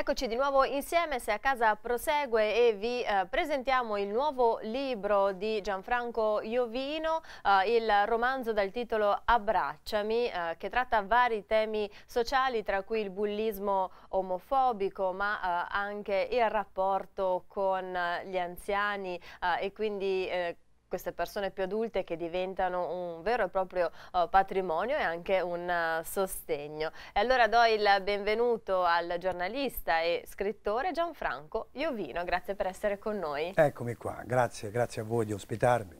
Eccoci di nuovo insieme, se a casa prosegue e vi eh, presentiamo il nuovo libro di Gianfranco Iovino, eh, il romanzo dal titolo Abbracciami, eh, che tratta vari temi sociali, tra cui il bullismo omofobico, ma eh, anche il rapporto con eh, gli anziani eh, e quindi queste persone più adulte che diventano un vero e proprio uh, patrimonio e anche un uh, sostegno. E allora do il benvenuto al giornalista e scrittore Gianfranco Iovino, grazie per essere con noi. Eccomi qua, grazie, grazie a voi di ospitarmi.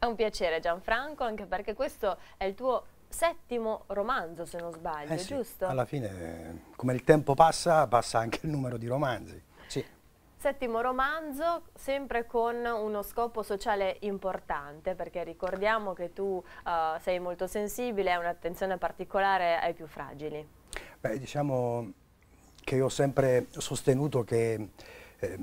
È un piacere Gianfranco, anche perché questo è il tuo settimo romanzo, se non sbaglio, eh sì, giusto? Alla fine, come il tempo passa, passa anche il numero di romanzi. Settimo romanzo, sempre con uno scopo sociale importante, perché ricordiamo che tu uh, sei molto sensibile, hai un'attenzione particolare ai più fragili. Beh, diciamo che io ho sempre sostenuto che eh,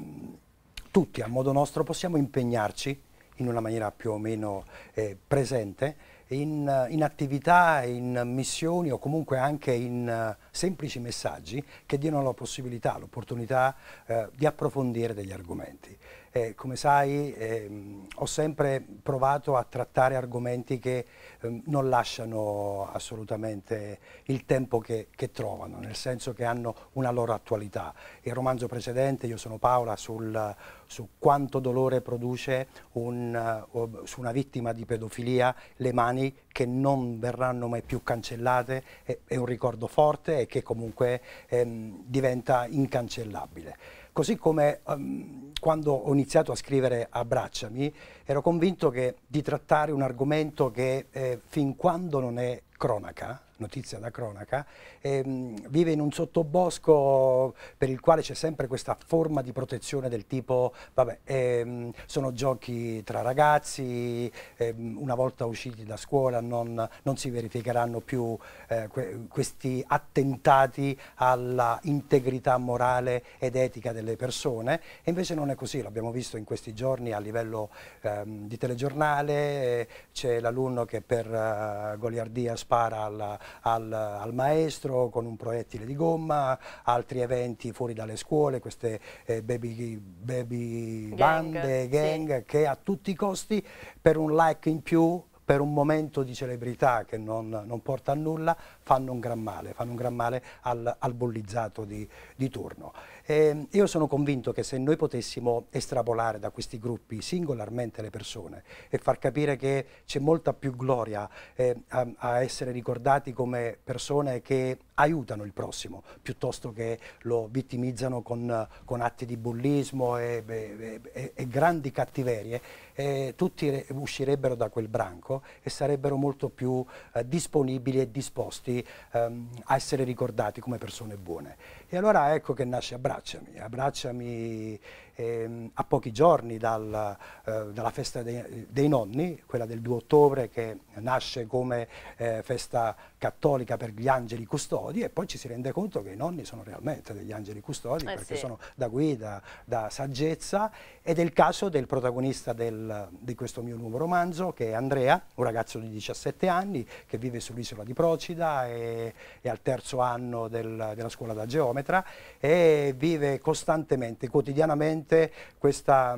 tutti a modo nostro possiamo impegnarci in una maniera più o meno eh, presente in, in, attività, in missioni o comunque anche in semplici messaggi che diano la possibilità, l'opportunità eh, di approfondire degli argomenti. Eh, come sai ehm, ho sempre provato a trattare argomenti che ehm, non lasciano assolutamente il tempo che, che, trovano, nel senso che hanno una loro attualità. Il romanzo precedente, Io sono Paola, sul, su quanto dolore produce un, uh, su una vittima di pedofilia le mani che non verranno mai più cancellate, è, è un ricordo forte, e che comunque ehm, diventa incancellabile. Così come um, quando ho iniziato a scrivere Abbracciami, ero convinto che, di trattare un argomento che eh, fin quando non è cronaca, notizia da cronaca, ehm, vive in un sottobosco per il quale c'è sempre questa forma di protezione del tipo, vabbè, ehm, sono giochi tra ragazzi, ehm, una volta usciti da scuola non, non si verificheranno più eh, que questi attentati alla integrità morale ed etica delle persone e invece non è così, l'abbiamo visto in questi giorni a livello ehm, di telegiornale, eh, c'è l'alunno che per uh, goliardia spara alla, al, al, maestro con un proiettile di gomma, altri eventi fuori dalle scuole, queste eh, baby, baby gang, bande, gang sì. che a tutti i costi per un like in più per un momento di celebrità che non, non porta a nulla, fanno un gran male, fanno un gran male al, al bollizzato di, di turno. E ehm, io sono convinto che se noi potessimo estrapolare da questi gruppi singolarmente le persone e far capire che c'è molta più gloria eh, a, a essere ricordati come persone che aiutano il prossimo piuttosto che lo vittimizzano con, con atti di bullismo e, e, e grandi cattiverie, eh, tutti uscirebbero da quel branco e sarebbero molto più eh, disponibili e disposti ehm, essere ricordati come persone buone. E allora ecco che nasce Abbracciami, Abbracciami ehm, a pochi giorni dal, eh, dalla festa dei, dei, nonni, quella del 2 ottobre che nasce come eh, festa cattolica per gli angeli custodi e poi ci si rende conto che i nonni sono realmente degli angeli custodi eh perché sì. sono da guida, da saggezza ed è il caso del protagonista del, di questo mio nuovo romanzo che è Andrea, un ragazzo di 17 anni che vive sull'isola di Procida e, è al terzo anno del, della scuola da geometra chilometra e vive costantemente, quotidianamente questa,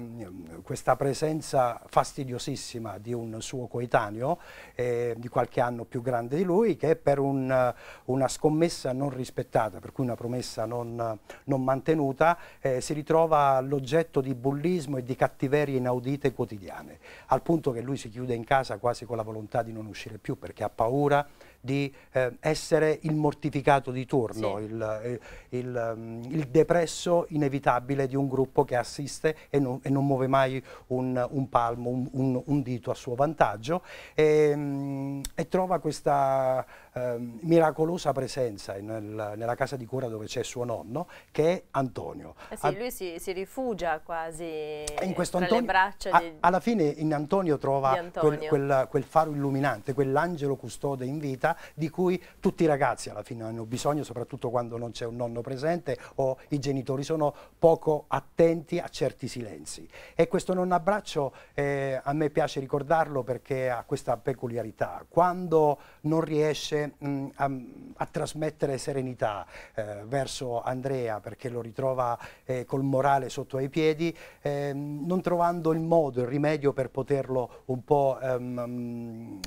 questa presenza fastidiosissima di un suo coetaneo eh, di qualche anno più grande di lui che per un, una scommessa non rispettata, per cui una promessa non, non mantenuta, eh, si ritrova l'oggetto di bullismo e di cattiverie inaudite quotidiane, al punto che lui si chiude in casa quasi con la volontà di non uscire più perché ha paura di eh, essere il mortificato di turno, sì. il, eh, il, mm, il depresso inevitabile di un gruppo che assiste e non, e non muove mai un, un palmo, un, un, dito a suo vantaggio e, ehm, e trova questa ehm, miracolosa presenza nel, nella casa di cura dove c'è suo nonno, che è Antonio. Eh sì, Ad... lui si, si, rifugia quasi in questo Antonio, le braccia. A, di... Alla fine in Antonio trova Antonio. Quel, quel, quel, faro illuminante, quell'angelo custode in vita di cui tutti i ragazzi alla fine hanno bisogno, soprattutto quando non c'è un nonno presente o i genitori sono poco attenti a certi silenzi. E questo nonno abbraccio eh, a me piace ricordarlo perché ha questa peculiarità. Quando non riesce mh, a, a, trasmettere serenità eh, verso Andrea perché lo ritrova eh, col morale sotto ai piedi, ehm, non trovando il modo, il rimedio per poterlo un po' ehm,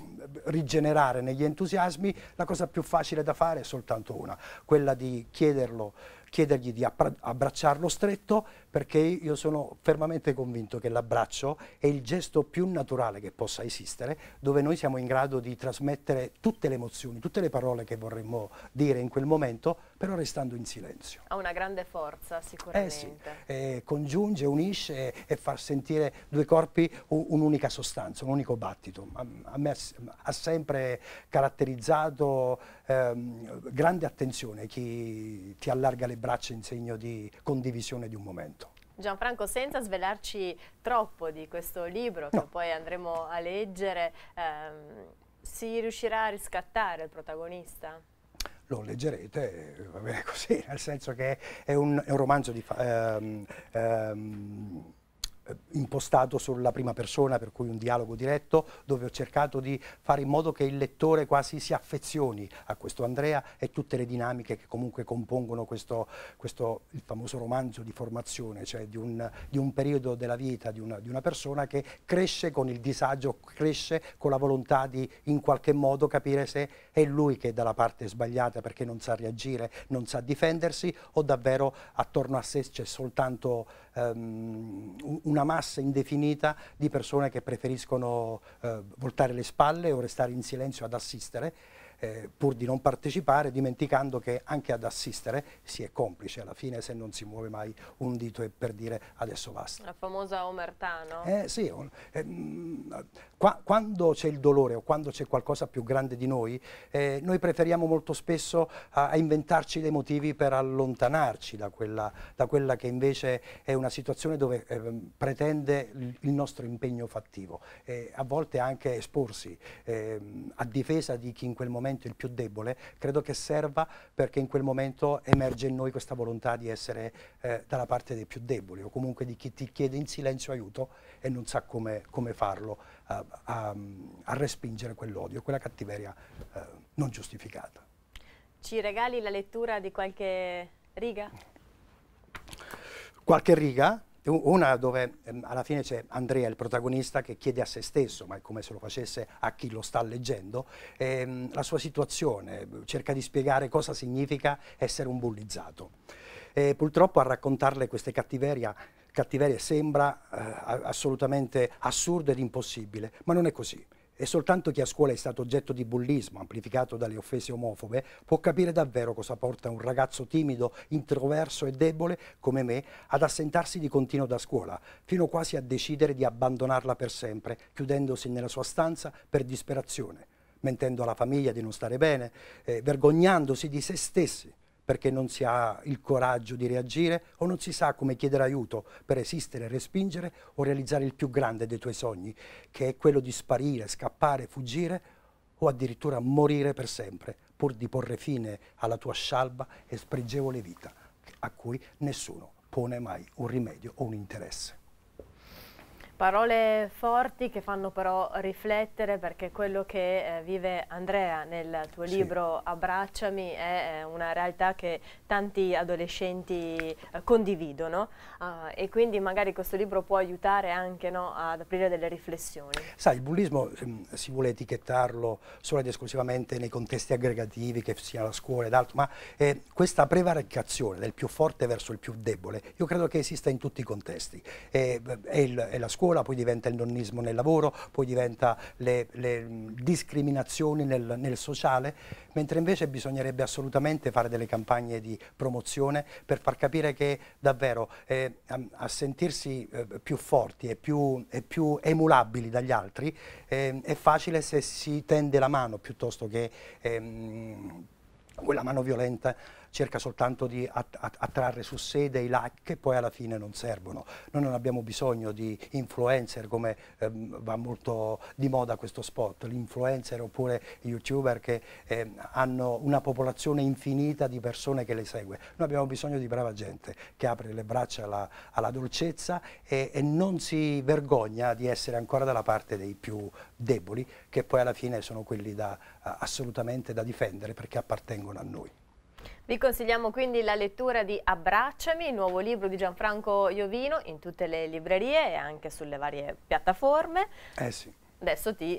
rigenerare negli entusiasmi, la cosa più facile da fare è soltanto una, quella di chiederlo chiedergli di abbracciarlo stretto perché io sono fermamente convinto che l'abbraccio è il gesto più naturale che possa esistere, dove noi siamo in grado di trasmettere tutte le emozioni, tutte le parole che vorremmo dire in quel momento però restando in silenzio. Ha una grande forza sicuramente. Eh sì, eh, congiunge, unisce e, e, fa sentire due corpi un'unica sostanza, un unico battito. A, a me ha, sempre caratterizzato ehm, grande attenzione chi ti allarga le braccia in segno di condivisione di un momento. Gianfranco, senza svelarci troppo di questo libro no. che poi andremo a leggere, ehm, si riuscirà a riscattare il protagonista? lo leggerete, va bene così, nel senso che è un, è un romanzo di... Fa- um, um, impostato sulla prima persona, per cui un dialogo diretto, dove ho cercato di fare in modo che il lettore quasi si affezioni a questo Andrea e tutte le dinamiche che comunque compongono questo, questo il famoso romanzo di formazione, cioè di un, di un periodo della vita di una, di una, persona che cresce con il disagio, cresce con la volontà di in qualche modo capire se è lui che è dalla parte sbagliata perché non sa reagire, non sa difendersi o davvero attorno a sé c'è soltanto ehm, una massa indefinita di persone che preferiscono eh, voltare le spalle o restare in silenzio ad assistere, eh, pur di non partecipare, dimenticando che anche ad assistere si è complice alla fine se non si muove mai un dito e per dire adesso basta. La famosa omertà, no? Eh, sì, eh, qua, quando c'è il dolore o quando c'è qualcosa più grande di noi, eh, noi preferiamo molto spesso a, a, inventarci dei motivi per allontanarci da quella, da quella che invece è una una situazione dove eh, pretende il nostro impegno fattivo, eh, a volte anche esporsi eh, a difesa di chi in quel momento è il più debole, credo che serva perché in quel momento emerge in noi questa volontà di essere eh, dalla parte dei più deboli o comunque di chi ti chiede in silenzio aiuto e non sa come, come farlo a, a, a respingere quell'odio, quella cattiveria eh, non giustificata. Ci regali la lettura di qualche riga? qualche riga, una dove ehm, alla fine c'è Andrea, il protagonista, che chiede a se stesso, ma è come se lo facesse a chi lo sta leggendo, ehm, la sua situazione, cerca di spiegare cosa significa essere un bullizzato. E purtroppo a raccontarle queste cattiverie sembra eh, assolutamente assurdo ed impossibile, ma non è così e soltanto chi a scuola è stato oggetto di bullismo, amplificato dalle offese omofobe, può capire davvero cosa porta un ragazzo timido, introverso e debole come me ad assentarsi di continuo da scuola, fino quasi a decidere di abbandonarla per sempre, chiudendosi nella sua stanza per disperazione, mentendo alla famiglia di non stare bene, eh, vergognandosi di se stessi perché non si ha il coraggio di reagire o non si sa come chiedere aiuto per esistere, respingere o realizzare il più grande dei tuoi sogni, che è quello di sparire, scappare, fuggire o addirittura morire per sempre, pur di porre fine alla tua scialba e spregevole vita, a cui nessuno pone mai un rimedio o un interesse. Parole forti che fanno però riflettere perché quello che eh, vive Andrea nel tuo sì. libro Abbracciami è eh, una realtà che tanti adolescenti eh, condividono eh, e quindi magari questo libro può aiutare anche no, ad aprire delle riflessioni. Sai, il bullismo ehm, si vuole etichettarlo solo ed esclusivamente nei contesti aggregativi che sia la scuola ed altro, ma eh, questa prevaricazione del più forte verso il più debole io credo che esista in tutti i contesti. Eh, è, il, è la scuola scuola, poi diventa il nonnismo nel lavoro, poi diventa le, le discriminazioni nel, nel sociale, mentre invece bisognerebbe assolutamente fare delle campagne di promozione per far capire che davvero eh, a, a, sentirsi eh, più forti e più, e più, emulabili dagli altri eh, è facile se si tende la mano piuttosto che ehm, quella mano violenta cerca soltanto di attrarre su sé dei like che poi alla fine non servono. Noi non abbiamo bisogno di influencer come ehm, va molto di moda questo spot, l'influencer oppure youtuber che ehm, hanno una popolazione infinita di persone che le segue. Noi abbiamo bisogno di brava gente che apre le braccia alla, alla dolcezza e, e non si vergogna di essere ancora dalla parte dei più deboli che poi alla fine sono quelli da, assolutamente da difendere perché appartengono a noi. Vi consigliamo quindi la lettura di Abbracciami, il nuovo libro di Gianfranco Iovino, in tutte le librerie e anche sulle varie piattaforme. Eh sì. Adesso ti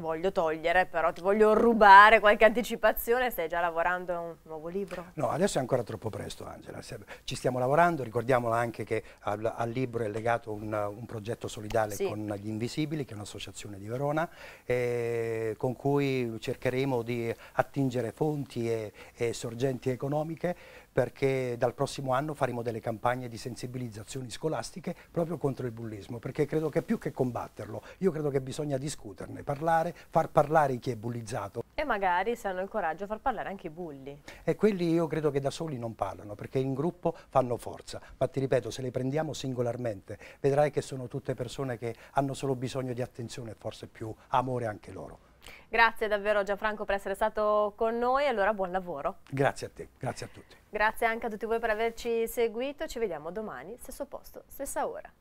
voglio togliere, però ti voglio rubare qualche anticipazione, stai già lavorando a un nuovo libro? No, adesso è ancora troppo presto Angela, ci stiamo lavorando, ricordiamola anche che al, al libro è legato un, un progetto solidale sì. con gli Invisibili, che è un'associazione di Verona, eh, con cui cercheremo di attingere fonti e, e sorgenti economiche perché dal prossimo anno faremo delle campagne di sensibilizzazioni scolastiche proprio contro il bullismo, perché credo che più che combatterlo, io credo che bisogna discuterne, parlare, far parlare chi è bullizzato. E magari se hanno il coraggio far parlare anche i bulli. E quelli io credo che da soli non parlano, perché in gruppo fanno forza. Ma ti ripeto, se le prendiamo singolarmente, vedrai che sono tutte persone che hanno solo bisogno di attenzione e forse più amore anche loro. Grazie davvero Gianfranco per essere stato con noi, allora buon lavoro. Grazie a te, grazie a tutti. Grazie anche a tutti voi per averci seguito, ci vediamo domani, stesso posto, stessa ora.